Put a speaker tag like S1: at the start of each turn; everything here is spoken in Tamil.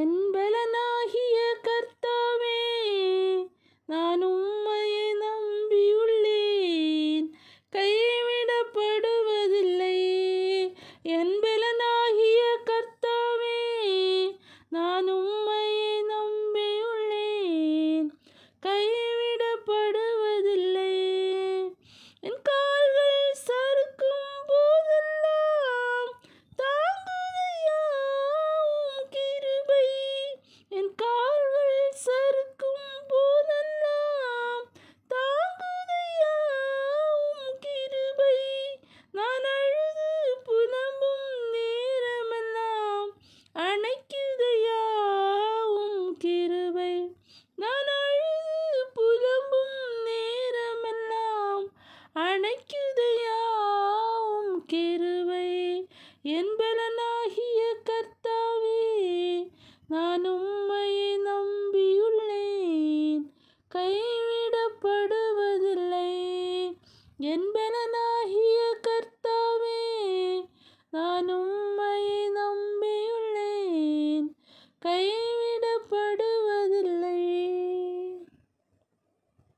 S1: என்பலனாகிய கர்த்தாவே நான் உம்மையை நம்பியுள்ளேன் கைவிடப்படுவதில்லை என்பலனாகிய கர்த்தாவே நான் உம்மையை நம்பியுள்ளேன் கைவிடப்படு நான் அழுது புலம்பும் நேரமெல்லாம் அணைக்குதையா உம் கெருவை என்பலனாகிய கர்த்தாவே நான் உம்மையை நம்பியுள்ளேன் கைவிடப்படுவதில்லை என்பலனாகிய கர்த்தாவே நான் உம்மையை நம்பியுள்ளேன்
S2: கைவிட